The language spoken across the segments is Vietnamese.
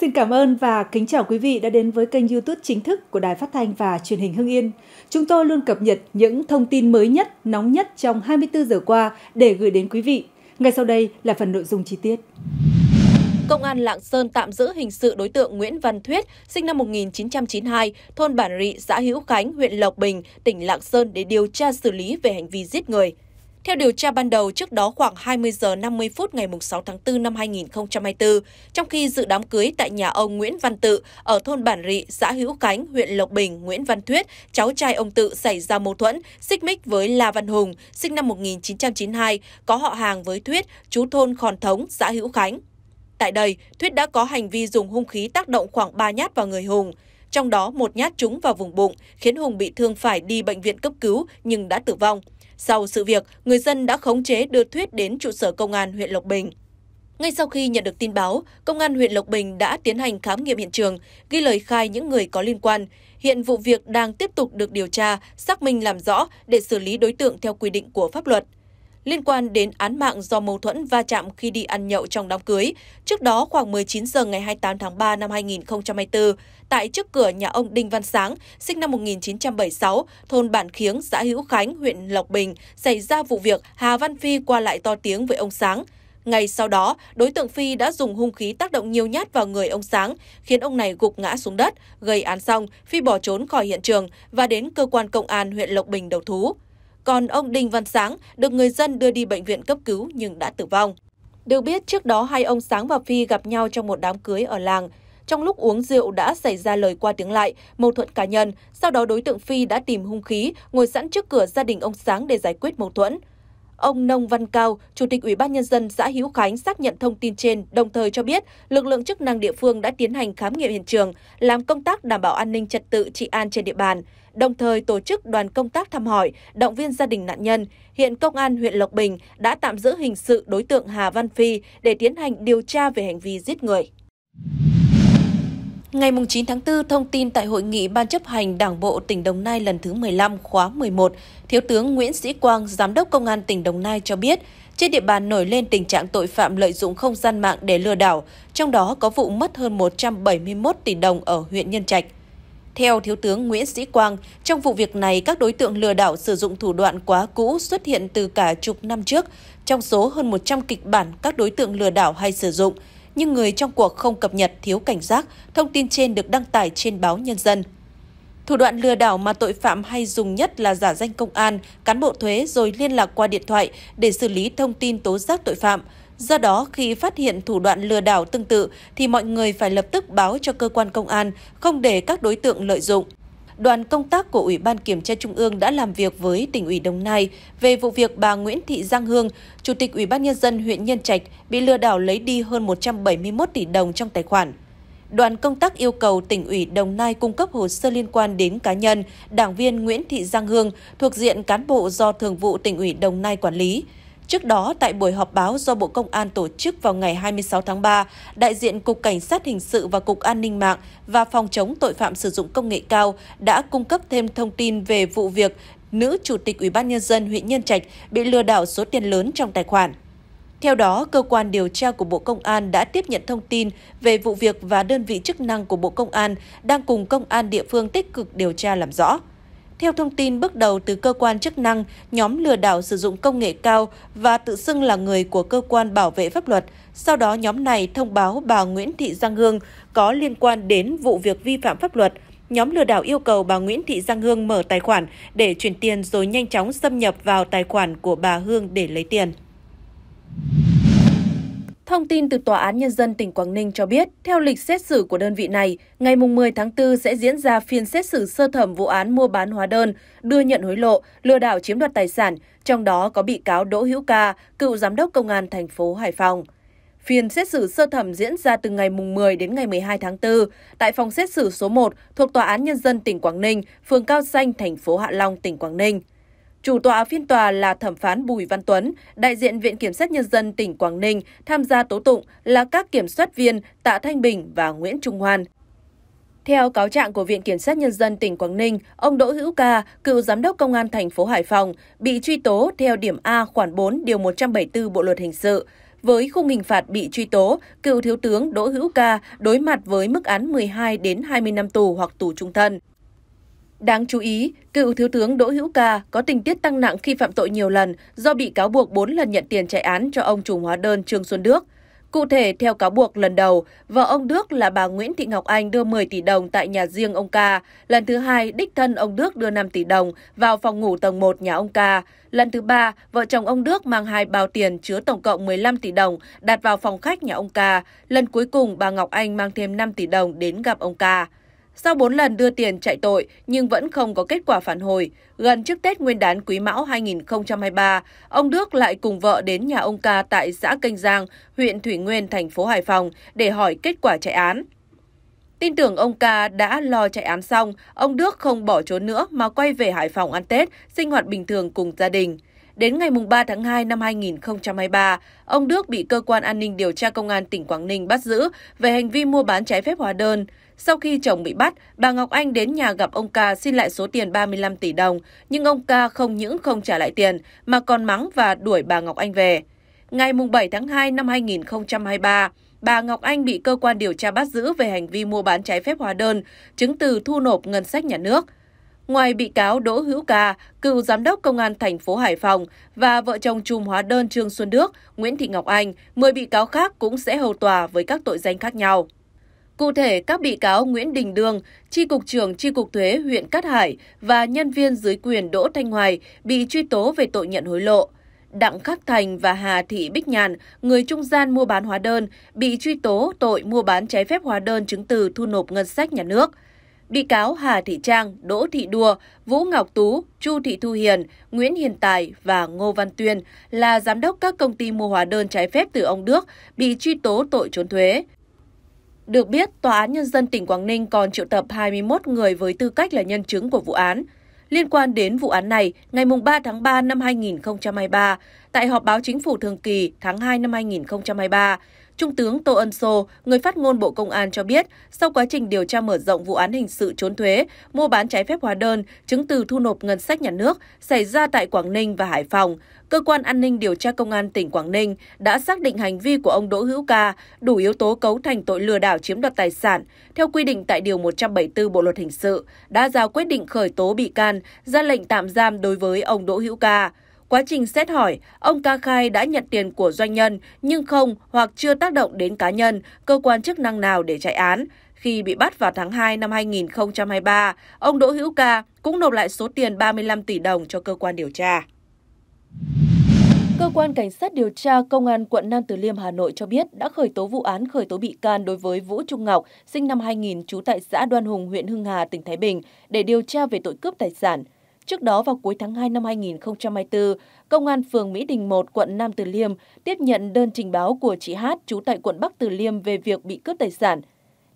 Xin cảm ơn và kính chào quý vị đã đến với kênh YouTube chính thức của Đài Phát thanh và Truyền hình Hưng Yên. Chúng tôi luôn cập nhật những thông tin mới nhất, nóng nhất trong 24 giờ qua để gửi đến quý vị. Ngay sau đây là phần nội dung chi tiết. Công an Lạng Sơn tạm giữ hình sự đối tượng Nguyễn Văn Thuyết, sinh năm 1992, thôn Bản Rị, xã Hữu Khánh, huyện Lộc Bình, tỉnh Lạng Sơn để điều tra xử lý về hành vi giết người. Theo điều tra ban đầu, trước đó khoảng 20 giờ 50 phút ngày 6 tháng 4 năm 2024, trong khi dự đám cưới tại nhà ông Nguyễn Văn Tự ở thôn Bản Rị, xã Hữu Cánh, huyện Lộc Bình, Nguyễn Văn Thuyết, cháu trai ông Tự xảy ra mâu thuẫn, xích mích với La Văn Hùng, sinh năm 1992, có họ hàng với Thuyết, chú thôn Khòn Thống, xã Hữu Khánh. Tại đây, Thuyết đã có hành vi dùng hung khí tác động khoảng 3 nhát vào người Hùng trong đó một nhát trúng vào vùng bụng, khiến Hùng bị thương phải đi bệnh viện cấp cứu nhưng đã tử vong. Sau sự việc, người dân đã khống chế đưa Thuyết đến trụ sở công an huyện Lộc Bình. Ngay sau khi nhận được tin báo, công an huyện Lộc Bình đã tiến hành khám nghiệm hiện trường, ghi lời khai những người có liên quan. Hiện vụ việc đang tiếp tục được điều tra, xác minh làm rõ để xử lý đối tượng theo quy định của pháp luật liên quan đến án mạng do mâu thuẫn va chạm khi đi ăn nhậu trong đám cưới. Trước đó khoảng 19 giờ ngày 28 tháng 3 năm 2024, tại trước cửa nhà ông Đinh Văn Sáng, sinh năm 1976, thôn Bản Khiếng, xã Hữu Khánh, huyện Lộc Bình, xảy ra vụ việc Hà Văn Phi qua lại to tiếng với ông Sáng. Ngày sau đó, đối tượng Phi đã dùng hung khí tác động nhiều nhát vào người ông Sáng, khiến ông này gục ngã xuống đất. Gây án xong, Phi bỏ trốn khỏi hiện trường và đến cơ quan công an huyện Lộc Bình đầu thú còn ông Đinh Văn Sáng được người dân đưa đi bệnh viện cấp cứu nhưng đã tử vong. Được biết, trước đó hai ông Sáng và Phi gặp nhau trong một đám cưới ở làng. Trong lúc uống rượu đã xảy ra lời qua tiếng lại, mâu thuẫn cá nhân, sau đó đối tượng Phi đã tìm hung khí, ngồi sẵn trước cửa gia đình ông Sáng để giải quyết mâu thuẫn. Ông Nông Văn Cao, Chủ tịch Ủy ban Nhân dân xã hữu Khánh xác nhận thông tin trên, đồng thời cho biết lực lượng chức năng địa phương đã tiến hành khám nghiệm hiện trường, làm công tác đảm bảo an ninh trật tự trị an trên địa bàn, đồng thời tổ chức đoàn công tác thăm hỏi, động viên gia đình nạn nhân. Hiện Công an huyện Lộc Bình đã tạm giữ hình sự đối tượng Hà Văn Phi để tiến hành điều tra về hành vi giết người. Ngày 9 tháng 4, thông tin tại hội nghị Ban chấp hành Đảng bộ tỉnh Đồng Nai lần thứ 15 khóa 11, Thiếu tướng Nguyễn Sĩ Quang, Giám đốc Công an tỉnh Đồng Nai cho biết, trên địa bàn nổi lên tình trạng tội phạm lợi dụng không gian mạng để lừa đảo, trong đó có vụ mất hơn 171 tỷ đồng ở huyện Nhân Trạch. Theo Thiếu tướng Nguyễn Sĩ Quang, trong vụ việc này, các đối tượng lừa đảo sử dụng thủ đoạn quá cũ xuất hiện từ cả chục năm trước, trong số hơn 100 kịch bản các đối tượng lừa đảo hay sử dụng – nhưng người trong cuộc không cập nhật thiếu cảnh giác, thông tin trên được đăng tải trên báo Nhân dân. Thủ đoạn lừa đảo mà tội phạm hay dùng nhất là giả danh công an, cán bộ thuế rồi liên lạc qua điện thoại để xử lý thông tin tố giác tội phạm. Do đó, khi phát hiện thủ đoạn lừa đảo tương tự thì mọi người phải lập tức báo cho cơ quan công an, không để các đối tượng lợi dụng đoàn công tác của Ủy ban Kiểm tra Trung ương đã làm việc với tỉnh ủy Đồng Nai về vụ việc bà Nguyễn Thị Giang Hương, Chủ tịch Ủy ban Nhân dân huyện Nhân Trạch bị lừa đảo lấy đi hơn 171 tỷ đồng trong tài khoản. Đoàn công tác yêu cầu tỉnh ủy Đồng Nai cung cấp hồ sơ liên quan đến cá nhân, đảng viên Nguyễn Thị Giang Hương thuộc diện cán bộ do Thường vụ tỉnh ủy Đồng Nai quản lý – Trước đó, tại buổi họp báo do Bộ Công an tổ chức vào ngày 26 tháng 3, đại diện Cục Cảnh sát Hình sự và Cục An ninh mạng và Phòng chống tội phạm sử dụng công nghệ cao đã cung cấp thêm thông tin về vụ việc nữ chủ tịch Ủy ban Nhân dân huyện Nhân Trạch bị lừa đảo số tiền lớn trong tài khoản. Theo đó, cơ quan điều tra của Bộ Công an đã tiếp nhận thông tin về vụ việc và đơn vị chức năng của Bộ Công an đang cùng công an địa phương tích cực điều tra làm rõ. Theo thông tin bước đầu từ cơ quan chức năng, nhóm lừa đảo sử dụng công nghệ cao và tự xưng là người của cơ quan bảo vệ pháp luật. Sau đó nhóm này thông báo bà Nguyễn Thị Giang Hương có liên quan đến vụ việc vi phạm pháp luật. Nhóm lừa đảo yêu cầu bà Nguyễn Thị Giang Hương mở tài khoản để chuyển tiền rồi nhanh chóng xâm nhập vào tài khoản của bà Hương để lấy tiền. Thông tin từ Tòa án Nhân dân tỉnh Quảng Ninh cho biết, theo lịch xét xử của đơn vị này, ngày 10 tháng 4 sẽ diễn ra phiên xét xử sơ thẩm vụ án mua bán hóa đơn, đưa nhận hối lộ, lừa đảo chiếm đoạt tài sản, trong đó có bị cáo Đỗ Hữu Ca, cựu giám đốc công an thành phố Hải Phòng. Phiên xét xử sơ thẩm diễn ra từ ngày 10 đến ngày 12 tháng 4 tại phòng xét xử số 1 thuộc Tòa án Nhân dân tỉnh Quảng Ninh, phường Cao Xanh, thành phố Hạ Long, tỉnh Quảng Ninh. Chủ tọa phiên tòa là thẩm phán Bùi Văn Tuấn, đại diện Viện Kiểm sát Nhân dân tỉnh Quảng Ninh tham gia tố tụng là các kiểm soát viên Tạ Thanh Bình và Nguyễn Trung Hoan. Theo cáo trạng của Viện Kiểm sát Nhân dân tỉnh Quảng Ninh, ông Đỗ Hữu Ca, cựu giám đốc công an thành phố Hải Phòng, bị truy tố theo điểm A khoản 4 điều 174 Bộ luật hình sự. Với khung hình phạt bị truy tố, cựu thiếu tướng Đỗ Hữu Ca đối mặt với mức án 12 đến 20 năm tù hoặc tù trung thân. Đáng chú ý, cựu Thiếu tướng Đỗ Hữu Ca có tình tiết tăng nặng khi phạm tội nhiều lần do bị cáo buộc 4 lần nhận tiền chạy án cho ông chủ hóa đơn Trương Xuân Đức. Cụ thể, theo cáo buộc lần đầu, vợ ông Đức là bà Nguyễn Thị Ngọc Anh đưa 10 tỷ đồng tại nhà riêng ông Ca. Lần thứ hai, đích thân ông Đức đưa 5 tỷ đồng vào phòng ngủ tầng 1 nhà ông Ca. Lần thứ ba, vợ chồng ông Đức mang hai bao tiền chứa tổng cộng 15 tỷ đồng đặt vào phòng khách nhà ông Ca. Lần cuối cùng, bà Ngọc Anh mang thêm 5 tỷ đồng đến gặp ông Ca. Sau 4 lần đưa tiền chạy tội nhưng vẫn không có kết quả phản hồi, gần trước Tết Nguyên đán Quý Mão 2023, ông Đức lại cùng vợ đến nhà ông Ca tại xã Kênh Giang, huyện Thủy Nguyên, thành phố Hải Phòng để hỏi kết quả chạy án. Tin tưởng ông Ca đã lo chạy án xong, ông Đức không bỏ trốn nữa mà quay về Hải Phòng ăn Tết, sinh hoạt bình thường cùng gia đình. Đến ngày 3 tháng 2 năm 2023, ông Đức bị cơ quan an ninh điều tra công an tỉnh Quảng Ninh bắt giữ về hành vi mua bán trái phép hóa đơn. Sau khi chồng bị bắt, bà Ngọc Anh đến nhà gặp ông ca xin lại số tiền 35 tỷ đồng, nhưng ông ca không những không trả lại tiền mà còn mắng và đuổi bà Ngọc Anh về. Ngày 7 tháng 2 năm 2023, bà Ngọc Anh bị cơ quan điều tra bắt giữ về hành vi mua bán trái phép hóa đơn, chứng từ thu nộp ngân sách nhà nước. Ngoài bị cáo Đỗ Hữu Ca, cựu giám đốc công an thành phố Hải Phòng và vợ chồng trùm hóa đơn Trương Xuân Đức, Nguyễn Thị Ngọc Anh, 10 bị cáo khác cũng sẽ hầu tòa với các tội danh khác nhau. Cụ thể, các bị cáo Nguyễn Đình Đường, Tri Cục trưởng Tri Cục Thuế huyện Cát Hải và nhân viên dưới quyền Đỗ Thanh Hoài bị truy tố về tội nhận hối lộ. Đặng Khắc Thành và Hà Thị Bích Nhàn, người trung gian mua bán hóa đơn, bị truy tố tội mua bán trái phép hóa đơn chứng từ thu nộp ngân sách nhà nước. Bị cáo Hà Thị Trang, Đỗ Thị Đua, Vũ Ngọc Tú, Chu Thị Thu Hiền, Nguyễn Hiền Tài và Ngô Văn Tuyên là giám đốc các công ty mua hóa đơn trái phép từ ông Đức bị truy tố tội trốn thuế. Được biết, Tòa án Nhân dân tỉnh Quảng Ninh còn triệu tập 21 người với tư cách là nhân chứng của vụ án. Liên quan đến vụ án này, ngày 3 tháng 3 năm 2023, tại họp báo chính phủ thường kỳ tháng 2 năm 2023, Trung tướng Tô Ân Sô, người phát ngôn Bộ Công an cho biết, sau quá trình điều tra mở rộng vụ án hình sự trốn thuế, mua bán trái phép hóa đơn, chứng từ thu nộp ngân sách nhà nước xảy ra tại Quảng Ninh và Hải Phòng, cơ quan an ninh điều tra công an tỉnh Quảng Ninh đã xác định hành vi của ông Đỗ Hữu Ca đủ yếu tố cấu thành tội lừa đảo chiếm đoạt tài sản theo quy định tại điều 174 Bộ luật hình sự, đã ra quyết định khởi tố bị can, ra lệnh tạm giam đối với ông Đỗ Hữu Ca. Quá trình xét hỏi, ông ca khai đã nhận tiền của doanh nhân nhưng không hoặc chưa tác động đến cá nhân, cơ quan chức năng nào để chạy án. Khi bị bắt vào tháng 2 năm 2023, ông Đỗ Hữu Ca cũng nộp lại số tiền 35 tỷ đồng cho cơ quan điều tra. Cơ quan Cảnh sát điều tra Công an quận Nam Từ Liêm, Hà Nội cho biết đã khởi tố vụ án khởi tố bị can đối với Vũ Trung Ngọc, sinh năm 2000, trú tại xã Đoan Hùng, huyện Hưng Hà, tỉnh Thái Bình, để điều tra về tội cướp tài sản. Trước đó vào cuối tháng 2 năm 2024, Công an phường Mỹ Đình 1, quận Nam Từ Liêm tiếp nhận đơn trình báo của chị Hát trú tại quận Bắc Từ Liêm về việc bị cướp tài sản.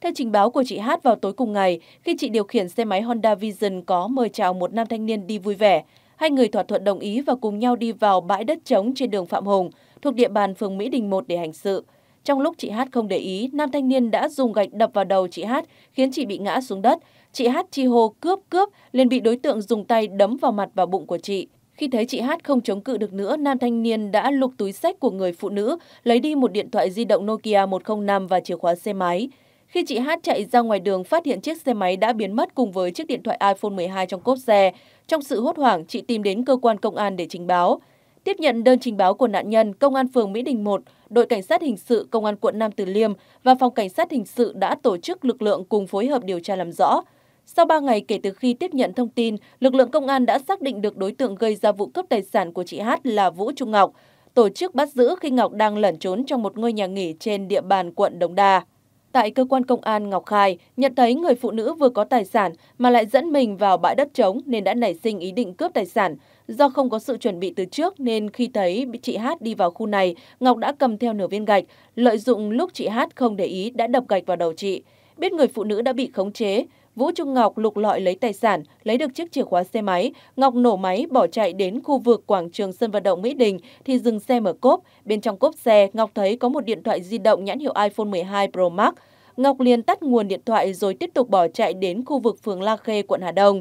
Theo trình báo của chị Hát vào tối cùng ngày, khi chị điều khiển xe máy Honda Vision có mời chào một nam thanh niên đi vui vẻ, hai người thỏa thuận đồng ý và cùng nhau đi vào bãi đất trống trên đường Phạm Hùng, thuộc địa bàn phường Mỹ Đình 1 để hành sự. Trong lúc chị Hát không để ý, nam thanh niên đã dùng gạch đập vào đầu chị Hát, khiến chị bị ngã xuống đất chị Hát chi hô cướp cướp liền bị đối tượng dùng tay đấm vào mặt và bụng của chị. Khi thấy chị Hát không chống cự được nữa, nam thanh niên đã lục túi sách của người phụ nữ, lấy đi một điện thoại di động Nokia 105 và chìa khóa xe máy. Khi chị Hát chạy ra ngoài đường phát hiện chiếc xe máy đã biến mất cùng với chiếc điện thoại iPhone 12 trong cốp xe. Trong sự hốt hoảng, chị tìm đến cơ quan công an để trình báo. Tiếp nhận đơn trình báo của nạn nhân, Công an phường Mỹ Đình 1, đội cảnh sát hình sự Công an quận Nam Từ Liêm và phòng cảnh sát hình sự đã tổ chức lực lượng cùng phối hợp điều tra làm rõ. Sau 3 ngày kể từ khi tiếp nhận thông tin, lực lượng công an đã xác định được đối tượng gây ra vụ cướp tài sản của chị Hát là Vũ Trung Ngọc, tổ chức bắt giữ khi Ngọc đang lẩn trốn trong một ngôi nhà nghỉ trên địa bàn quận Đồng Đa. Tại cơ quan công an, Ngọc khai nhận thấy người phụ nữ vừa có tài sản mà lại dẫn mình vào bãi đất trống nên đã nảy sinh ý định cướp tài sản. Do không có sự chuẩn bị từ trước nên khi thấy chị Hát đi vào khu này, Ngọc đã cầm theo nửa viên gạch, lợi dụng lúc chị Hát không để ý đã đập gạch vào đầu chị. Biết người phụ nữ đã bị khống chế, Vũ Trung Ngọc lục lọi lấy tài sản, lấy được chiếc chìa khóa xe máy. Ngọc nổ máy bỏ chạy đến khu vực quảng trường sân vận động Mỹ Đình thì dừng xe mở cốp. Bên trong cốp xe, Ngọc thấy có một điện thoại di động nhãn hiệu iPhone 12 Pro Max. Ngọc liền tắt nguồn điện thoại rồi tiếp tục bỏ chạy đến khu vực phường La Khê, quận Hà Đông.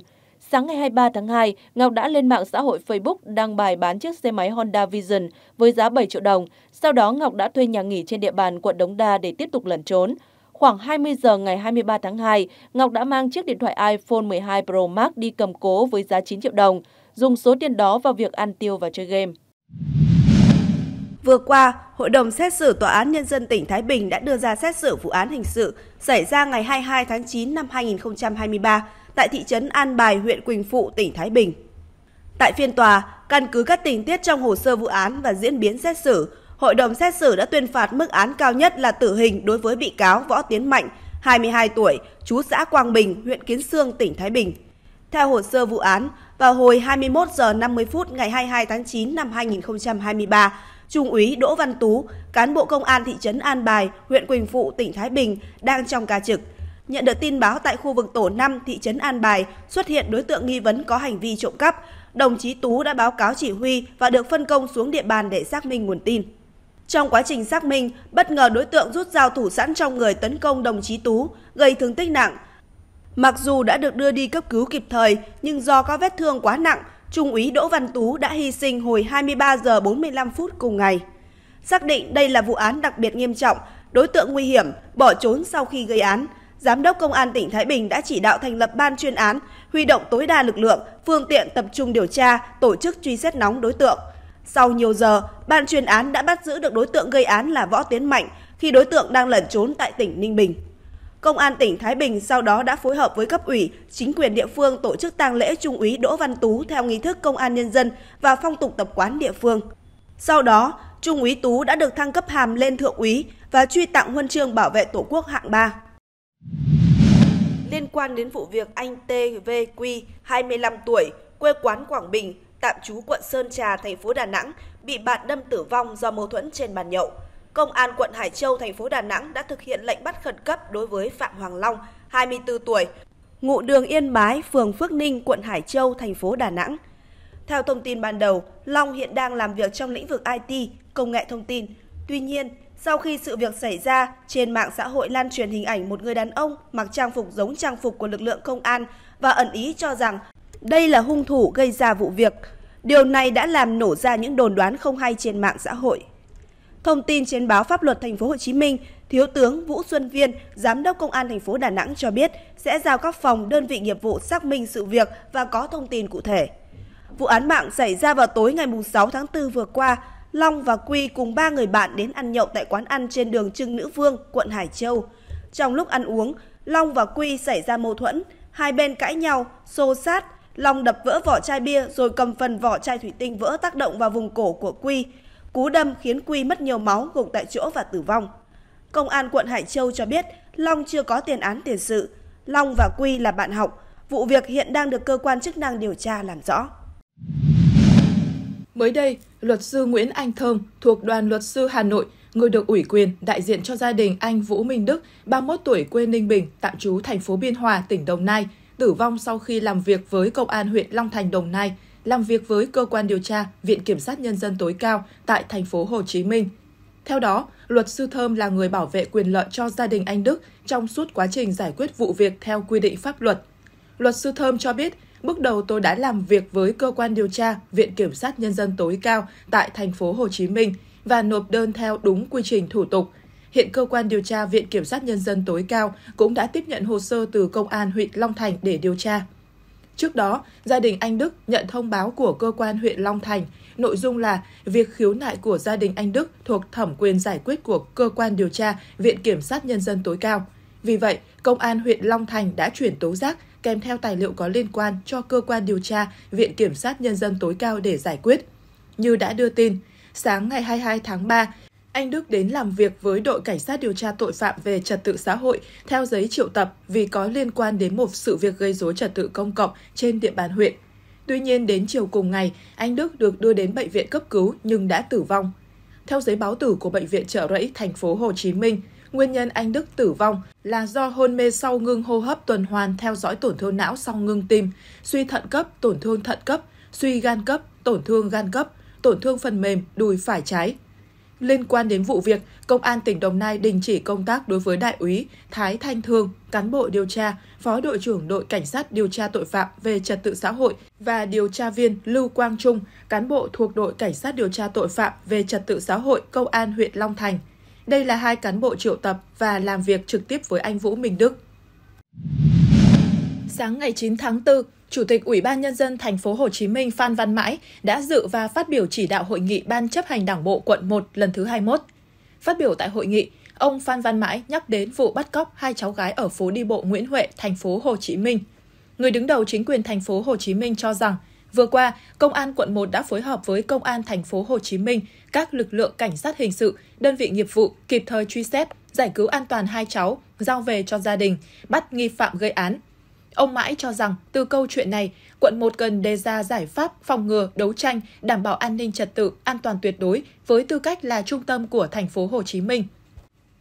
Sáng ngày 23 tháng 2, Ngọc đã lên mạng xã hội Facebook đăng bài bán chiếc xe máy Honda Vision với giá 7 triệu đồng. Sau đó, Ngọc đã thuê nhà nghỉ trên địa bàn quận Đống Đa để tiếp tục lẩn trốn. Khoảng 20 giờ ngày 23 tháng 2, Ngọc đã mang chiếc điện thoại iPhone 12 Pro Max đi cầm cố với giá 9 triệu đồng, dùng số tiền đó vào việc ăn tiêu và chơi game. Vừa qua, Hội đồng xét xử Tòa án Nhân dân tỉnh Thái Bình đã đưa ra xét xử vụ án hình sự xảy ra ngày 22 tháng 9 năm 2023 tại thị trấn An Bài, huyện Quỳnh Phụ, tỉnh Thái Bình. Tại phiên tòa, căn cứ các tình tiết trong hồ sơ vụ án và diễn biến xét xử, hội đồng xét xử đã tuyên phạt mức án cao nhất là tử hình đối với bị cáo Võ Tiến Mạnh, 22 tuổi, chú xã Quang Bình, huyện Kiến Sương, tỉnh Thái Bình. Theo hồ sơ vụ án, vào hồi 21 giờ 50 phút ngày 22 tháng 9 năm 2023, Trung úy Đỗ Văn Tú, cán bộ công an thị trấn An Bài, huyện Quỳnh Phụ, tỉnh Thái Bình đang trong ca trực. Nhận được tin báo tại khu vực tổ 5 thị trấn An Bài xuất hiện đối tượng nghi vấn có hành vi trộm cắp, đồng chí Tú đã báo cáo chỉ huy và được phân công xuống địa bàn để xác minh nguồn tin. Trong quá trình xác minh, bất ngờ đối tượng rút dao thủ sẵn trong người tấn công đồng chí Tú, gây thương tích nặng. Mặc dù đã được đưa đi cấp cứu kịp thời, nhưng do có vết thương quá nặng, Trung úy Đỗ Văn Tú đã hy sinh hồi 23 giờ 45 phút cùng ngày. Xác định đây là vụ án đặc biệt nghiêm trọng, đối tượng nguy hiểm, bỏ trốn sau khi gây án. Giám đốc Công an tỉnh Thái Bình đã chỉ đạo thành lập ban chuyên án, huy động tối đa lực lượng, phương tiện tập trung điều tra, tổ chức truy xét nóng đối tượng – sau nhiều giờ, ban chuyên án đã bắt giữ được đối tượng gây án là Võ Tiến Mạnh khi đối tượng đang lẩn trốn tại tỉnh Ninh Bình. Công an tỉnh Thái Bình sau đó đã phối hợp với cấp ủy, chính quyền địa phương tổ chức tang lễ Trung úy Đỗ Văn Tú theo nghi thức công an nhân dân và phong tục tập quán địa phương. Sau đó, Trung úy Tú đã được thăng cấp hàm lên thượng úy và truy tặng huân chương bảo vệ Tổ quốc hạng 3. Liên quan đến vụ việc anh t.v.q. 25 tuổi, quê quán Quảng Bình, tạm trú quận Sơn Trà, thành phố Đà Nẵng bị bạn đâm tử vong do mâu thuẫn trên bàn nhậu. Công an quận Hải Châu, thành phố Đà Nẵng đã thực hiện lệnh bắt khẩn cấp đối với Phạm Hoàng Long, 24 tuổi, ngụ đường Yên Bái, phường Phước Ninh, quận Hải Châu, thành phố Đà Nẵng. Theo thông tin ban đầu, Long hiện đang làm việc trong lĩnh vực IT, công nghệ thông tin. Tuy nhiên, sau khi sự việc xảy ra, trên mạng xã hội lan truyền hình ảnh một người đàn ông mặc trang phục giống trang phục của lực lượng công an và ẩn ý cho rằng đây là hung thủ gây ra vụ việc. Điều này đã làm nổ ra những đồn đoán không hay trên mạng xã hội. Thông tin trên báo Pháp luật Thành phố Hồ Chí Minh, Thiếu tướng Vũ Xuân Viên, Giám đốc Công an thành phố Đà Nẵng cho biết sẽ giao các phòng đơn vị nghiệp vụ xác minh sự việc và có thông tin cụ thể. Vụ án mạng xảy ra vào tối ngày 6 tháng 4 vừa qua, Long và Quy cùng ba người bạn đến ăn nhậu tại quán ăn trên đường Trưng Nữ Vương, quận Hải Châu. Trong lúc ăn uống, Long và Quy xảy ra mâu thuẫn, hai bên cãi nhau, xô sát Long đập vỡ vỏ chai bia rồi cầm phần vỏ chai thủy tinh vỡ tác động vào vùng cổ của Quy. Cú đâm khiến Quy mất nhiều máu, gục tại chỗ và tử vong. Công an quận Hải Châu cho biết Long chưa có tiền án tiền sự. Long và Quy là bạn học. Vụ việc hiện đang được cơ quan chức năng điều tra làm rõ. Mới đây, luật sư Nguyễn Anh Thơm thuộc đoàn luật sư Hà Nội, người được ủy quyền đại diện cho gia đình anh Vũ Minh Đức, 31 tuổi quê Ninh Bình, tạm trú thành phố Biên Hòa, tỉnh Đồng Nai, tử vong sau khi làm việc với Công an huyện Long Thành, Đồng Nai, làm việc với cơ quan điều tra Viện Kiểm sát Nhân dân tối cao tại thành phố Hồ Chí Minh. Theo đó, luật sư Thơm là người bảo vệ quyền lợi cho gia đình anh Đức trong suốt quá trình giải quyết vụ việc theo quy định pháp luật. Luật sư Thơm cho biết, bước đầu tôi đã làm việc với cơ quan điều tra Viện Kiểm sát Nhân dân tối cao tại thành phố Hồ Chí Minh và nộp đơn theo đúng quy trình thủ tục – Hiện cơ quan điều tra Viện Kiểm sát Nhân dân tối cao cũng đã tiếp nhận hồ sơ từ Công an huyện Long Thành để điều tra. Trước đó, gia đình anh Đức nhận thông báo của cơ quan huyện Long Thành, nội dung là việc khiếu nại của gia đình anh Đức thuộc thẩm quyền giải quyết của cơ quan điều tra Viện Kiểm sát Nhân dân tối cao. Vì vậy, Công an huyện Long Thành đã chuyển tố giác kèm theo tài liệu có liên quan cho cơ quan điều tra Viện Kiểm sát Nhân dân tối cao để giải quyết. Như đã đưa tin, sáng ngày 22 tháng 3, anh Đức đến làm việc với đội cảnh sát điều tra tội phạm về trật tự xã hội theo giấy triệu tập vì có liên quan đến một sự việc gây rối trật tự công cộng trên địa bàn huyện. Tuy nhiên, đến chiều cùng ngày, anh Đức được đưa đến bệnh viện cấp cứu nhưng đã tử vong. Theo giấy báo tử của bệnh viện Trợ Rẫy, thành phố Hồ Chí Minh, nguyên nhân anh Đức tử vong là do hôn mê sau ngưng hô hấp tuần hoàn theo dõi tổn thương não sau ngưng tim, suy thận cấp, tổn thương thận cấp, suy gan cấp, tổn thương gan cấp, tổn thương phần mềm, đùi phải trái, Liên quan đến vụ việc, Công an tỉnh Đồng Nai đình chỉ công tác đối với Đại úy Thái Thanh Thương, cán bộ điều tra, Phó đội trưởng đội Cảnh sát điều tra tội phạm về trật tự xã hội và điều tra viên Lưu Quang Trung, cán bộ thuộc đội Cảnh sát điều tra tội phạm về trật tự xã hội Công an huyện Long Thành. Đây là hai cán bộ triệu tập và làm việc trực tiếp với anh Vũ Minh Đức. Sáng ngày 9 tháng 4, Chủ tịch Ủy ban nhân dân thành phố Hồ Chí Minh Phan Văn Mãi đã dự và phát biểu chỉ đạo hội nghị Ban chấp hành Đảng bộ quận 1 lần thứ 21. Phát biểu tại hội nghị, ông Phan Văn Mãi nhắc đến vụ bắt cóc hai cháu gái ở phố đi bộ Nguyễn Huệ, thành phố Hồ Chí Minh. Người đứng đầu chính quyền thành phố Hồ Chí Minh cho rằng, vừa qua, công an quận 1 đã phối hợp với công an thành phố Hồ Chí Minh, các lực lượng cảnh sát hình sự, đơn vị nghiệp vụ kịp thời truy xét, giải cứu an toàn hai cháu, giao về cho gia đình, bắt nghi phạm gây án, Ông Mãi cho rằng từ câu chuyện này, quận 1 cần đề ra giải pháp phòng ngừa, đấu tranh, đảm bảo an ninh trật tự, an toàn tuyệt đối với tư cách là trung tâm của thành phố Hồ Chí Minh.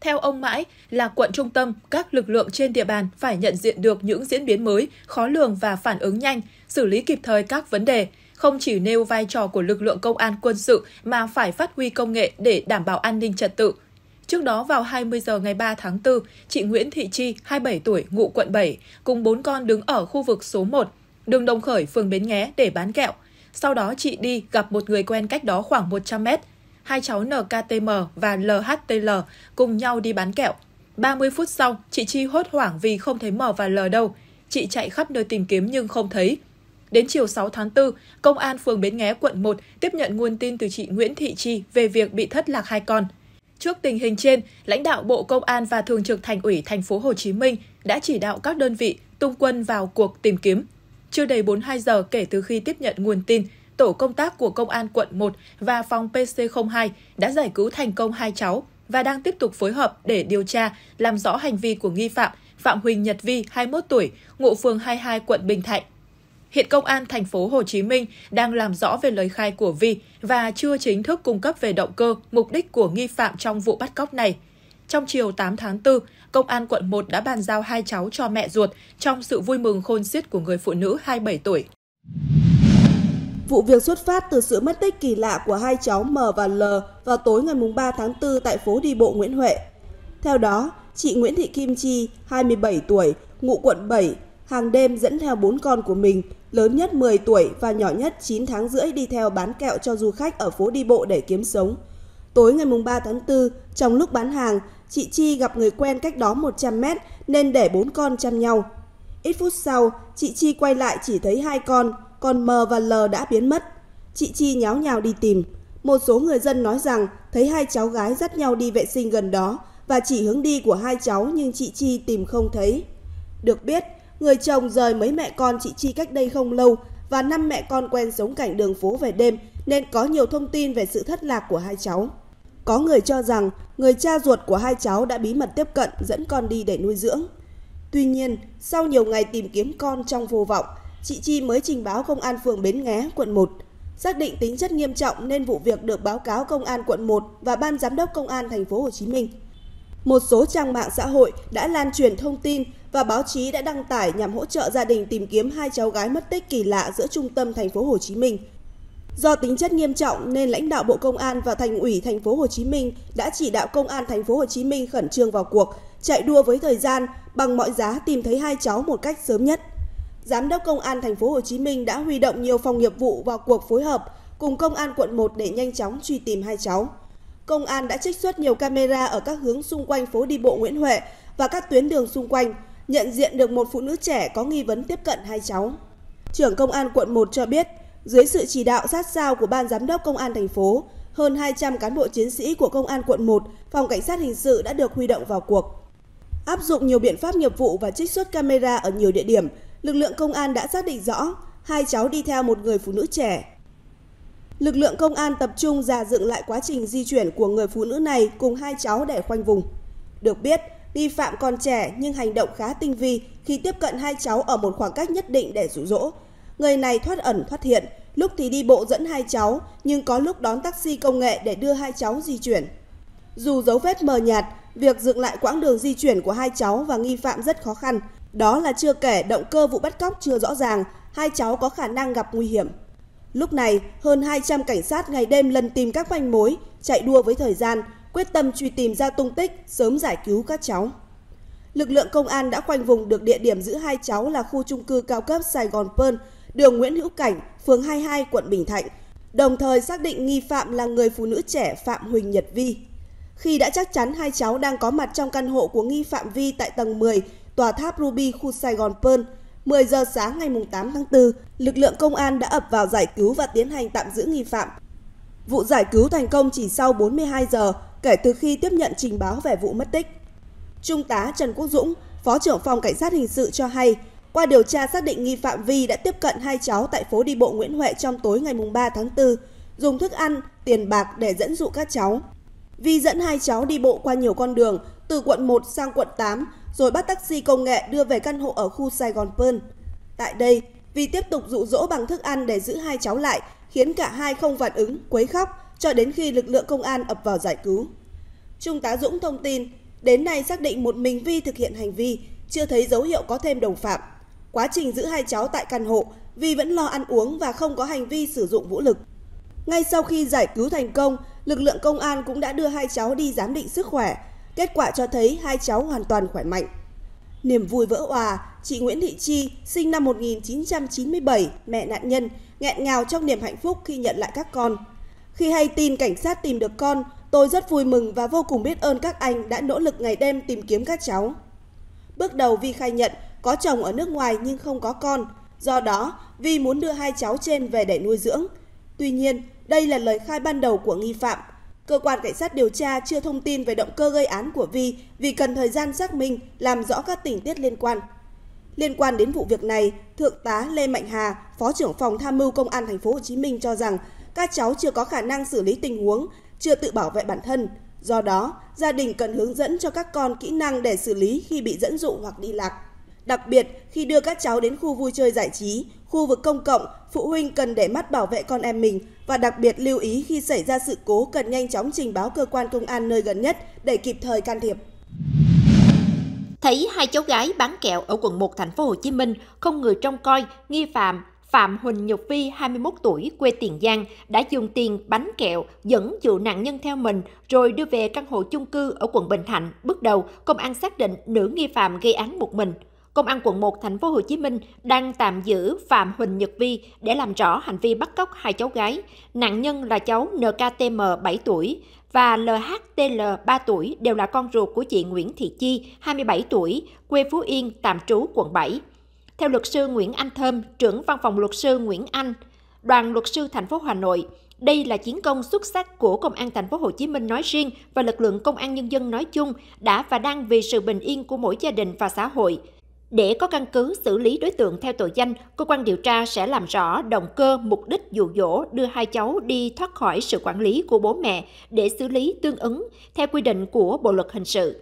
Theo ông Mãi, là quận trung tâm, các lực lượng trên địa bàn phải nhận diện được những diễn biến mới, khó lường và phản ứng nhanh, xử lý kịp thời các vấn đề, không chỉ nêu vai trò của lực lượng công an quân sự mà phải phát huy công nghệ để đảm bảo an ninh trật tự, Trước đó vào 20 giờ ngày 3 tháng 4, chị Nguyễn Thị Chi, 27 tuổi, ngụ quận 7, cùng bốn con đứng ở khu vực số 1, đường Đồng Khởi, phường Bến Nghé để bán kẹo. Sau đó chị đi gặp một người quen cách đó khoảng 100 mét. Hai cháu NKTM và LHTL cùng nhau đi bán kẹo. 30 phút sau, chị Chi hốt hoảng vì không thấy M và L đâu. Chị chạy khắp nơi tìm kiếm nhưng không thấy. Đến chiều 6 tháng 4, Công an phường Bến Nghé quận 1 tiếp nhận nguồn tin từ chị Nguyễn Thị Chi về việc bị thất lạc hai con – Trước tình hình trên, lãnh đạo Bộ Công an và Thường trực Thành ủy Thành phố Hồ Chí Minh đã chỉ đạo các đơn vị tung quân vào cuộc tìm kiếm. Chưa đầy 42 giờ kể từ khi tiếp nhận nguồn tin, tổ công tác của Công an quận 1 và phòng PC02 đã giải cứu thành công hai cháu và đang tiếp tục phối hợp để điều tra, làm rõ hành vi của nghi phạm Phạm Huỳnh Nhật Vi, 21 tuổi, ngụ phường 22 quận Bình Thạnh, Hiện công an thành phố Hồ Chí Minh đang làm rõ về lời khai của Vi và chưa chính thức cung cấp về động cơ, mục đích của nghi phạm trong vụ bắt cóc này. Trong chiều 8 tháng 4, Công an quận 1 đã bàn giao hai cháu cho mẹ ruột trong sự vui mừng khôn xiết của người phụ nữ 27 tuổi. Vụ việc xuất phát từ sự mất tích kỳ lạ của hai cháu M và L vào tối ngày 3 tháng 4 tại phố đi bộ Nguyễn Huệ. Theo đó, chị Nguyễn Thị Kim Chi, 27 tuổi, ngụ quận 7, hàng đêm dẫn theo bốn con của mình, lớn nhất 10 tuổi và nhỏ nhất 9 tháng rưỡi đi theo bán kẹo cho du khách ở phố đi bộ để kiếm sống. Tối ngày 3 tháng 4, trong lúc bán hàng, chị Chi gặp người quen cách đó 100 mét nên để bốn con chăm nhau. Ít phút sau, chị Chi quay lại chỉ thấy hai con, còn M và L đã biến mất. Chị Chi nháo nhào đi tìm. Một số người dân nói rằng thấy hai cháu gái dắt nhau đi vệ sinh gần đó và chỉ hướng đi của hai cháu nhưng chị Chi tìm không thấy. Được biết, Người chồng rời mấy mẹ con chị Chi cách đây không lâu và năm mẹ con quen sống cảnh đường phố về đêm nên có nhiều thông tin về sự thất lạc của hai cháu. Có người cho rằng người cha ruột của hai cháu đã bí mật tiếp cận dẫn con đi để nuôi dưỡng. Tuy nhiên, sau nhiều ngày tìm kiếm con trong vô vọng, chị Chi mới trình báo công an phường Bến Nghé, quận 1. Xác định tính chất nghiêm trọng nên vụ việc được báo cáo công an quận 1 và ban giám đốc công an thành phố Hồ Chí Minh. Một số trang mạng xã hội đã lan truyền thông tin và báo chí đã đăng tải nhằm hỗ trợ gia đình tìm kiếm hai cháu gái mất tích kỳ lạ giữa trung tâm thành phố Hồ Chí Minh. Do tính chất nghiêm trọng nên lãnh đạo Bộ Công an và Thành ủy thành phố Hồ Chí Minh đã chỉ đạo Công an thành phố Hồ Chí Minh khẩn trương vào cuộc, chạy đua với thời gian bằng mọi giá tìm thấy hai cháu một cách sớm nhất. Giám đốc Công an thành phố Hồ Chí Minh đã huy động nhiều phòng nghiệp vụ vào cuộc phối hợp cùng Công an quận 1 để nhanh chóng truy tìm hai cháu. Công an đã trích xuất nhiều camera ở các hướng xung quanh phố đi bộ Nguyễn Huệ và các tuyến đường xung quanh nhận diện được một phụ nữ trẻ có nghi vấn tiếp cận hai cháu. Trưởng Công an quận 1 cho biết, dưới sự chỉ đạo sát sao của Ban Giám đốc Công an thành phố, hơn 200 cán bộ chiến sĩ của Công an quận 1, Phòng Cảnh sát Hình sự đã được huy động vào cuộc. Áp dụng nhiều biện pháp nghiệp vụ và trích xuất camera ở nhiều địa điểm, lực lượng công an đã xác định rõ hai cháu đi theo một người phụ nữ trẻ. Lực lượng công an tập trung giả dựng lại quá trình di chuyển của người phụ nữ này cùng hai cháu để khoanh vùng. Được biết, Nghi phạm còn trẻ nhưng hành động khá tinh vi khi tiếp cận hai cháu ở một khoảng cách nhất định để rụ rỗ. Người này thoát ẩn thoát hiện, lúc thì đi bộ dẫn hai cháu, nhưng có lúc đón taxi công nghệ để đưa hai cháu di chuyển. Dù dấu vết mờ nhạt, việc dựng lại quãng đường di chuyển của hai cháu và nghi phạm rất khó khăn. Đó là chưa kể động cơ vụ bắt cóc chưa rõ ràng, hai cháu có khả năng gặp nguy hiểm. Lúc này, hơn 200 cảnh sát ngày đêm lần tìm các manh mối, chạy đua với thời gian, quyết tâm truy tìm ra tung tích, sớm giải cứu các cháu. Lực lượng công an đã khoanh vùng được địa điểm giữ hai cháu là khu trung cư cao cấp Sài Gòn Pơn, đường Nguyễn Hữu Cảnh, phường 22, quận Bình Thạnh, đồng thời xác định nghi phạm là người phụ nữ trẻ Phạm Huỳnh Nhật Vi. Khi đã chắc chắn hai cháu đang có mặt trong căn hộ của nghi phạm Vi tại tầng 10, tòa tháp Ruby khu Sài Gòn Pơn. 10 giờ sáng ngày 8 tháng 4, lực lượng công an đã ập vào giải cứu và tiến hành tạm giữ nghi phạm. Vụ giải cứu thành công chỉ sau 42 giờ, kể từ khi tiếp nhận trình báo về vụ mất tích. Trung tá Trần Quốc Dũng, Phó trưởng phòng Cảnh sát Hình sự cho hay, qua điều tra xác định nghi phạm Vi đã tiếp cận hai cháu tại phố đi bộ Nguyễn Huệ trong tối ngày 3 tháng 4, dùng thức ăn, tiền bạc để dẫn dụ các cháu. Vi dẫn hai cháu đi bộ qua nhiều con đường, từ quận 1 sang quận 8, rồi bắt taxi công nghệ đưa về căn hộ ở khu Sài Gòn Pearl. Tại đây, Vi tiếp tục dụ dỗ bằng thức ăn để giữ hai cháu lại, khiến cả hai không phản ứng, quấy khóc, cho đến khi lực lượng công an ập vào giải cứu. Trung tá Dũng thông tin, đến nay xác định một mình Vi thực hiện hành vi, chưa thấy dấu hiệu có thêm đồng phạm. Quá trình giữ hai cháu tại căn hộ, Vi vẫn lo ăn uống và không có hành vi sử dụng vũ lực. Ngay sau khi giải cứu thành công, lực lượng công an cũng đã đưa hai cháu đi giám định sức khỏe. Kết quả cho thấy hai cháu hoàn toàn khỏe mạnh. Niềm vui vỡ hòa, chị Nguyễn Thị Chi, sinh năm 1997, mẹ nạn nhân, nghẹn ngào trong niềm hạnh phúc khi nhận lại các con. Khi hay tin cảnh sát tìm được con, tôi rất vui mừng và vô cùng biết ơn các anh đã nỗ lực ngày đêm tìm kiếm các cháu. Bước đầu Vi khai nhận có chồng ở nước ngoài nhưng không có con, do đó Vi muốn đưa hai cháu trên về để nuôi dưỡng. Tuy nhiên, đây là lời khai ban đầu của nghi phạm. Cơ quan cảnh sát điều tra chưa thông tin về động cơ gây án của Vi vì cần thời gian xác minh, làm rõ các tình tiết liên quan. Liên quan đến vụ việc này, Thượng tá Lê Mạnh Hà, Phó trưởng phòng tham mưu Công an thành phố Hồ Chí Minh cho rằng các cháu chưa có khả năng xử lý tình huống, chưa tự bảo vệ bản thân. Do đó, gia đình cần hướng dẫn cho các con kỹ năng để xử lý khi bị dẫn dụ hoặc đi lạc. Đặc biệt, khi đưa các cháu đến khu vui chơi giải trí, khu vực công cộng, phụ huynh cần để mắt bảo vệ con em mình và đặc biệt lưu ý khi xảy ra sự cố cần nhanh chóng trình báo cơ quan công an nơi gần nhất để kịp thời can thiệp. Thấy hai cháu gái bán kẹo ở quận 1 thành phố Hồ Chí Minh, không người trông coi, nghi phạm Phạm Huỳnh Nhục Vi, 21 tuổi, quê Tiền Giang, đã dùng tiền bánh kẹo dẫn dụ nạn nhân theo mình rồi đưa về căn hộ chung cư ở quận Bình Thạnh. Bước đầu, công an xác định nữ nghi phạm gây án một mình. Công an quận 1 thành phố Hồ Chí Minh đang tạm giữ Phạm Huỳnh Nhật Vi để làm rõ hành vi bắt cóc hai cháu gái. Nạn nhân là cháu NKTM 7 tuổi và LHTL 3 tuổi đều là con ruột của chị Nguyễn Thị Chi, 27 tuổi, quê Phú Yên, tạm trú quận 7. Theo luật sư Nguyễn Anh Thơm, trưởng văn phòng luật sư Nguyễn Anh, đoàn luật sư thành phố Hà Nội, đây là chiến công xuất sắc của Công an thành phố Hồ Chí Minh nói riêng và lực lượng công an nhân dân nói chung đã và đang vì sự bình yên của mỗi gia đình và xã hội. Để có căn cứ xử lý đối tượng theo tội danh, cơ quan điều tra sẽ làm rõ động cơ, mục đích dụ dỗ đưa hai cháu đi thoát khỏi sự quản lý của bố mẹ để xử lý tương ứng theo quy định của Bộ luật hình sự.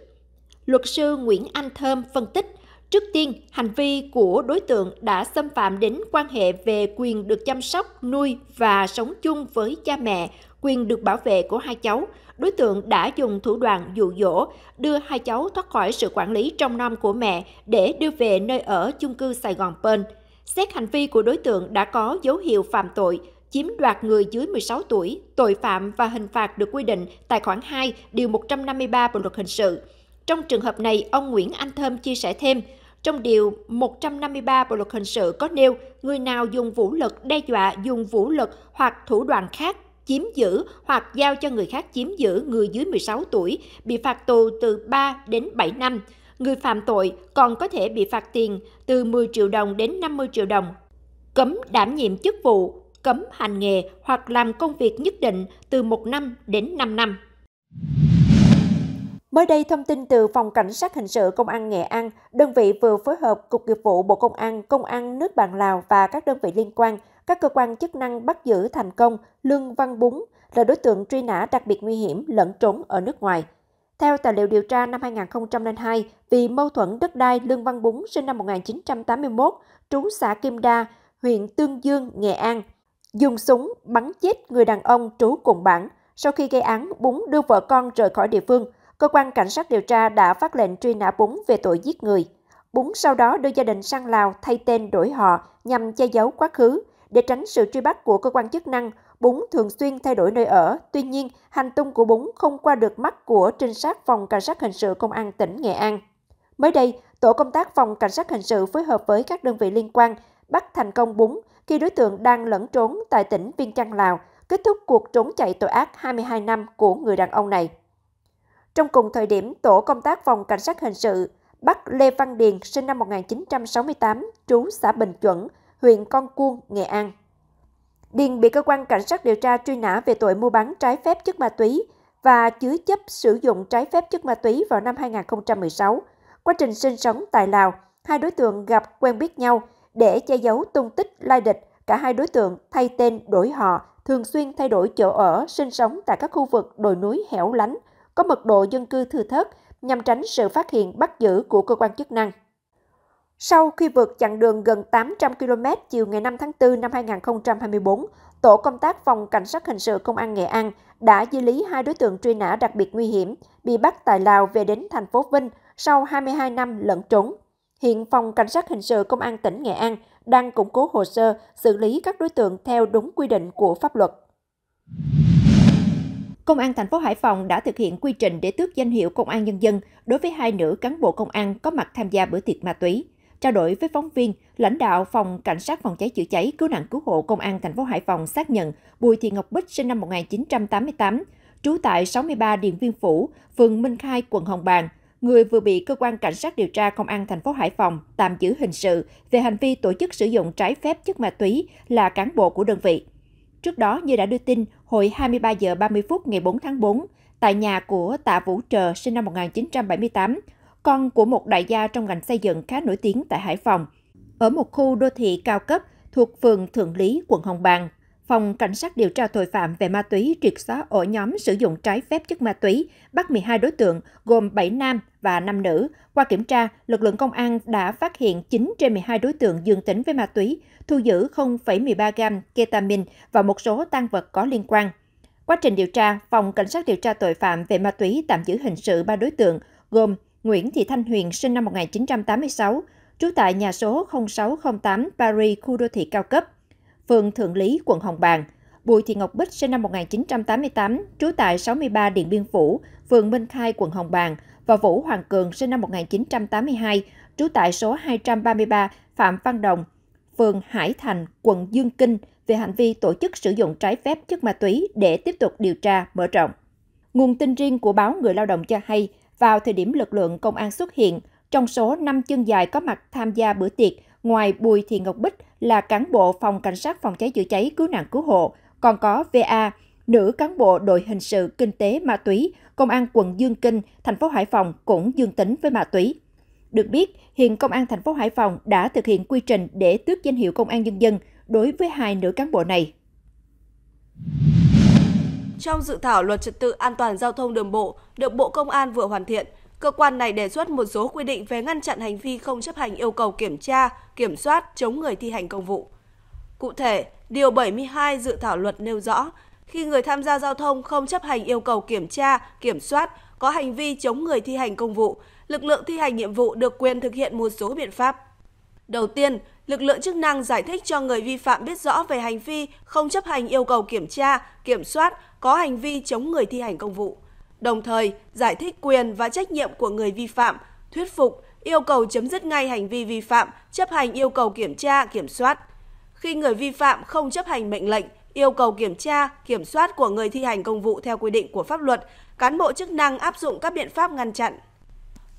Luật sư Nguyễn Anh Thơm phân tích Trước tiên, hành vi của đối tượng đã xâm phạm đến quan hệ về quyền được chăm sóc, nuôi và sống chung với cha mẹ, quyền được bảo vệ của hai cháu. Đối tượng đã dùng thủ đoạn dụ dỗ, đưa hai cháu thoát khỏi sự quản lý trong năm của mẹ để đưa về nơi ở chung cư Sài Gòn Pearl. Xét hành vi của đối tượng đã có dấu hiệu phạm tội, chiếm đoạt người dưới 16 tuổi, tội phạm và hình phạt được quy định tại khoản 2, điều 153 Bộ luật hình sự. Trong trường hợp này, ông Nguyễn Anh Thơm chia sẻ thêm, trong điều 153 Bộ luật hình sự có nêu, người nào dùng vũ lực đe dọa, dùng vũ lực hoặc thủ đoạn khác chiếm giữ hoặc giao cho người khác chiếm giữ người dưới 16 tuổi bị phạt tù từ 3 đến 7 năm. Người phạm tội còn có thể bị phạt tiền từ 10 triệu đồng đến 50 triệu đồng. Cấm đảm nhiệm chức vụ, cấm hành nghề hoặc làm công việc nhất định từ 1 năm đến 5 năm. Mới đây, thông tin từ Phòng Cảnh sát Hình sự Công an Nghệ An, đơn vị vừa phối hợp Cục nghiệp vụ Bộ Công an, Công an nước bạn Lào và các đơn vị liên quan, các cơ quan chức năng bắt giữ thành công Lương Văn Bún là đối tượng truy nã đặc biệt nguy hiểm lẫn trốn ở nước ngoài. Theo tài liệu điều tra năm 2002, vì mâu thuẫn đất đai, Lương Văn Bún sinh năm 1981, trú xã Kim Đa, huyện Tương Dương, Nghệ An, dùng súng bắn chết người đàn ông trú cùng bản. Sau khi gây án, Bún đưa vợ con rời khỏi địa phương – cơ quan cảnh sát điều tra đã phát lệnh truy nã Bún về tội giết người. Bún sau đó đưa gia đình sang Lào thay tên đổi họ nhằm che giấu quá khứ. Để tránh sự truy bắt của cơ quan chức năng, Bún thường xuyên thay đổi nơi ở. Tuy nhiên, hành tung của Bún không qua được mắt của trinh sát phòng cảnh sát hình sự công an tỉnh Nghệ An. Mới đây, tổ công tác phòng cảnh sát hình sự phối hợp với các đơn vị liên quan bắt thành công Bún khi đối tượng đang lẫn trốn tại tỉnh Viên Chăn, Lào, kết thúc cuộc trốn chạy tội ác 22 năm của người đàn ông này. Trong cùng thời điểm, tổ công tác phòng cảnh sát hình sự bắt Lê Văn Điền sinh năm 1968, trú xã Bình Chuẩn, huyện Con Cuông, Nghệ An. Điền bị cơ quan cảnh sát điều tra truy nã về tội mua bán trái phép chất ma túy và chứa chấp sử dụng trái phép chất ma túy vào năm 2016. Quá trình sinh sống tại Lào, hai đối tượng gặp quen biết nhau để che giấu tung tích lai địch. Cả hai đối tượng thay tên đổi họ, thường xuyên thay đổi chỗ ở, sinh sống tại các khu vực đồi núi hẻo lánh – có mật độ dân cư thưa thớt nhằm tránh sự phát hiện bắt giữ của cơ quan chức năng. Sau khi vượt chặng đường gần 800 km chiều ngày 5 tháng 4 năm 2024, Tổ công tác Phòng Cảnh sát Hình sự Công an Nghệ An đã di lý hai đối tượng truy nã đặc biệt nguy hiểm bị bắt tại Lào về đến thành phố Vinh sau 22 năm lẫn trốn. Hiện Phòng Cảnh sát Hình sự Công an tỉnh Nghệ An đang củng cố hồ sơ xử lý các đối tượng theo đúng quy định của pháp luật. Công an thành phố Hải Phòng đã thực hiện quy trình để tước danh hiệu Công an Nhân dân đối với hai nữ cán bộ công an có mặt tham gia bữa tiệc ma túy. Trao đổi với phóng viên, lãnh đạo phòng cảnh sát phòng cháy chữa cháy cứu nạn cứu hộ công an thành phố Hải Phòng xác nhận Bùi Thị Ngọc Bích sinh năm 1988, trú tại 63 Điện Viên Phủ, phường Minh Khai, quận Hồng Bàng, người vừa bị cơ quan cảnh sát điều tra công an thành phố Hải Phòng tạm giữ hình sự về hành vi tổ chức sử dụng trái phép chất ma túy là cán bộ của đơn vị. Trước đó, như đã đưa tin, hồi 23 giờ 30 phút ngày 4 tháng 4, tại nhà của Tạ Vũ Trờ sinh năm 1978, con của một đại gia trong ngành xây dựng khá nổi tiếng tại Hải Phòng, ở một khu đô thị cao cấp thuộc phường Thượng Lý, quận Hồng Bàng, Phòng Cảnh sát điều tra tội phạm về ma túy triệt xóa ổ nhóm sử dụng trái phép chất ma túy, bắt 12 đối tượng gồm 7 nam và 5 nữ. Qua kiểm tra, lực lượng công an đã phát hiện 9 trên 12 đối tượng dương tính với ma túy, thu giữ 0,13 gam ketamine và một số tăng vật có liên quan. Quá trình điều tra, Phòng Cảnh sát điều tra tội phạm về ma túy tạm giữ hình sự 3 đối tượng gồm Nguyễn Thị Thanh Huyền sinh năm 1986, trú tại nhà số 0608 Paris, khu đô thị cao cấp – phường Thượng Lý, quận Hồng Bàng. Bùi Thị Ngọc Bích sinh năm 1988, trú tại 63 Điện Biên Phủ, phường Minh Khai, quận Hồng Bàng và Vũ Hoàng Cường sinh năm 1982, trú tại số 233 Phạm Văn Đồng, phường Hải Thành, quận Dương Kinh về hành vi tổ chức sử dụng trái phép chất ma túy để tiếp tục điều tra mở rộng. Nguồn tin riêng của báo Người Lao động cho hay, vào thời điểm lực lượng công an xuất hiện, trong số 5 chân dài có mặt tham gia bữa tiệc, ngoài Bùi Thị Ngọc Bích là cán bộ phòng cảnh sát phòng cháy chữa cháy cứu nạn cứu hộ, còn có VA, nữ cán bộ đội hình sự kinh tế ma túy, công an quận Dương Kinh, thành phố Hải Phòng cũng dương tính với ma túy. Được biết, hiện công an thành phố Hải Phòng đã thực hiện quy trình để tước danh hiệu công an nhân dân đối với hai nữ cán bộ này. Trong dự thảo luật trật tự an toàn giao thông đường bộ được Bộ Công an vừa hoàn thiện, Cơ quan này đề xuất một số quy định về ngăn chặn hành vi không chấp hành yêu cầu kiểm tra, kiểm soát chống người thi hành công vụ. Cụ thể, Điều 72 dự thảo luật nêu rõ, khi người tham gia giao thông không chấp hành yêu cầu kiểm tra, kiểm soát, có hành vi chống người thi hành công vụ, lực lượng thi hành nhiệm vụ được quyền thực hiện một số biện pháp. Đầu tiên, lực lượng chức năng giải thích cho người vi phạm biết rõ về hành vi không chấp hành yêu cầu kiểm tra, kiểm soát, có hành vi chống người thi hành công vụ đồng thời giải thích quyền và trách nhiệm của người vi phạm, thuyết phục, yêu cầu chấm dứt ngay hành vi vi phạm, chấp hành yêu cầu kiểm tra, kiểm soát. Khi người vi phạm không chấp hành mệnh lệnh, yêu cầu kiểm tra, kiểm soát của người thi hành công vụ theo quy định của pháp luật, cán bộ chức năng áp dụng các biện pháp ngăn chặn.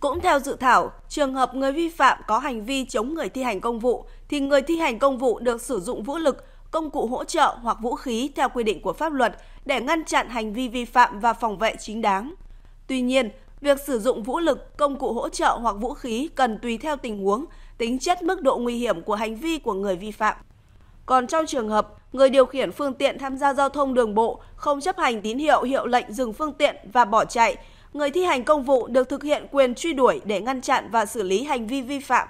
Cũng theo dự thảo, trường hợp người vi phạm có hành vi chống người thi hành công vụ thì người thi hành công vụ được sử dụng vũ lực công cụ hỗ trợ hoặc vũ khí theo quy định của pháp luật để ngăn chặn hành vi vi phạm và phòng vệ chính đáng. Tuy nhiên, việc sử dụng vũ lực, công cụ hỗ trợ hoặc vũ khí cần tùy theo tình huống, tính chất mức độ nguy hiểm của hành vi của người vi phạm. Còn trong trường hợp người điều khiển phương tiện tham gia giao thông đường bộ không chấp hành tín hiệu hiệu lệnh dừng phương tiện và bỏ chạy, người thi hành công vụ được thực hiện quyền truy đuổi để ngăn chặn và xử lý hành vi vi phạm.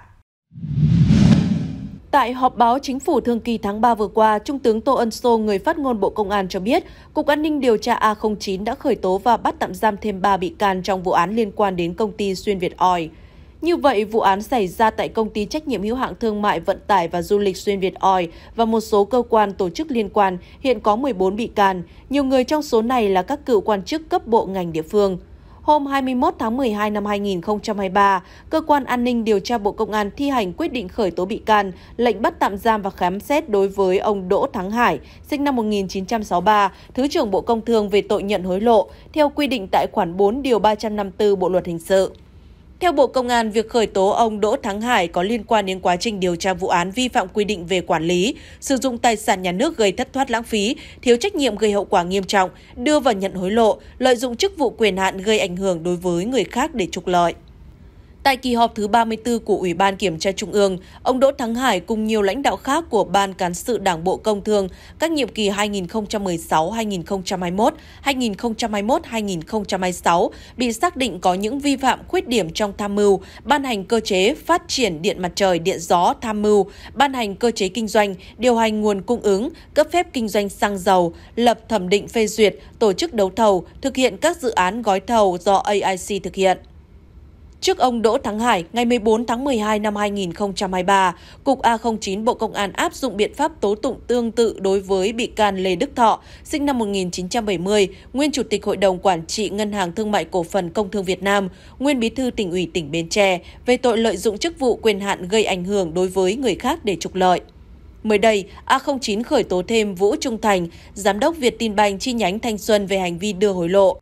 Tại họp báo chính phủ thường kỳ tháng 3 vừa qua, Trung tướng Tô Ân Sô, người phát ngôn Bộ Công an cho biết, Cục An ninh điều tra A09 đã khởi tố và bắt tạm giam thêm 3 bị can trong vụ án liên quan đến công ty Xuyên Việt Oil. Như vậy, vụ án xảy ra tại công ty trách nhiệm hữu hạng thương mại vận tải và du lịch xuyên Việt Oil và một số cơ quan tổ chức liên quan hiện có 14 bị can, nhiều người trong số này là các cựu quan chức cấp bộ ngành địa phương hôm 21 tháng 12 năm 2023, Cơ quan An ninh Điều tra Bộ Công an thi hành quyết định khởi tố bị can, lệnh bắt tạm giam và khám xét đối với ông Đỗ Thắng Hải, sinh năm 1963, Thứ trưởng Bộ Công Thương về tội nhận hối lộ, theo quy định tại khoản 4 điều 354 Bộ Luật Hình sự. Theo Bộ Công an, việc khởi tố ông Đỗ Thắng Hải có liên quan đến quá trình điều tra vụ án vi phạm quy định về quản lý, sử dụng tài sản nhà nước gây thất thoát lãng phí, thiếu trách nhiệm gây hậu quả nghiêm trọng, đưa vào nhận hối lộ, lợi dụng chức vụ quyền hạn gây ảnh hưởng đối với người khác để trục lợi. Tại kỳ họp thứ 34 của Ủy ban Kiểm tra Trung ương, ông Đỗ Thắng Hải cùng nhiều lãnh đạo khác của Ban Cán sự Đảng Bộ Công Thương các nhiệm kỳ 2016-2021, 2021-2026 bị xác định có những vi phạm khuyết điểm trong tham mưu, ban hành cơ chế phát triển điện mặt trời, điện gió tham mưu, ban hành cơ chế kinh doanh, điều hành nguồn cung ứng, cấp phép kinh doanh xăng dầu, lập thẩm định phê duyệt, tổ chức đấu thầu, thực hiện các dự án gói thầu do AIC thực hiện. Trước ông Đỗ Thắng Hải, ngày 14 tháng 12 năm 2023, Cục A09 Bộ Công an áp dụng biện pháp tố tụng tương tự đối với bị can Lê Đức Thọ, sinh năm 1970, nguyên Chủ tịch Hội đồng Quản trị Ngân hàng Thương mại Cổ phần Công thương Việt Nam, nguyên Bí thư tỉnh ủy tỉnh Bến Tre, về tội lợi dụng chức vụ quyền hạn gây ảnh hưởng đối với người khác để trục lợi. Mới đây, A09 khởi tố thêm Vũ Trung Thành, giám đốc Việt Tin Banh chi nhánh Thanh Xuân về hành vi đưa hối lộ.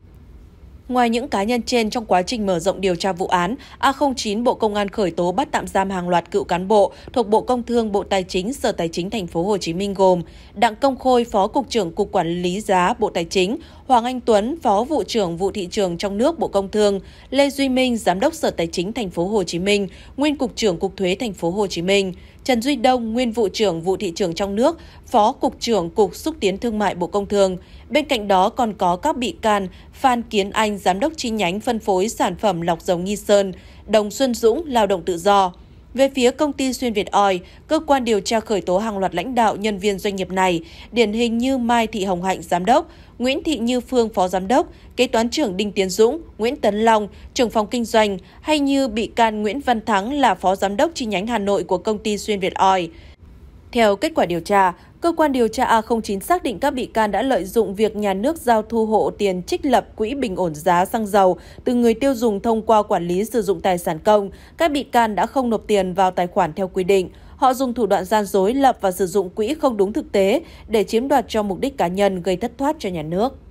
Ngoài những cá nhân trên trong quá trình mở rộng điều tra vụ án, A09 Bộ Công an khởi tố bắt tạm giam hàng loạt cựu cán bộ thuộc Bộ Công Thương, Bộ Tài chính, Sở Tài chính thành phố Hồ Chí Minh gồm Đặng Công Khôi, Phó cục trưởng Cục Quản lý giá Bộ Tài chính, Hoàng Anh Tuấn, Phó vụ trưởng vụ thị trường trong nước Bộ Công Thương, Lê Duy Minh, Giám đốc Sở Tài chính thành phố Hồ Chí Minh, nguyên cục trưởng Cục Thuế thành phố Hồ Chí Minh. Trần Duy Đông, nguyên vụ trưởng vụ thị trường trong nước, phó cục trưởng Cục xúc tiến thương mại Bộ Công Thương. Bên cạnh đó còn có các bị can Phan Kiến Anh, giám đốc chi nhánh phân phối sản phẩm lọc dầu Nghi Sơn, Đồng Xuân Dũng, lao động tự do. Về phía công ty Xuyên Việt Oil, cơ quan điều tra khởi tố hàng loạt lãnh đạo nhân viên doanh nghiệp này, điển hình như Mai Thị Hồng Hạnh, giám đốc, Nguyễn Thị Như Phương Phó Giám đốc, Kế toán trưởng Đinh Tiến Dũng, Nguyễn Tấn Long, trưởng phòng kinh doanh hay như bị can Nguyễn Văn Thắng là Phó Giám đốc chi nhánh Hà Nội của công ty Xuyên Việt Oil. Theo kết quả điều tra, cơ quan điều tra A09 xác định các bị can đã lợi dụng việc nhà nước giao thu hộ tiền trích lập quỹ bình ổn giá xăng dầu từ người tiêu dùng thông qua quản lý sử dụng tài sản công, các bị can đã không nộp tiền vào tài khoản theo quy định. Họ dùng thủ đoạn gian dối lập và sử dụng quỹ không đúng thực tế để chiếm đoạt cho mục đích cá nhân gây thất thoát cho nhà nước.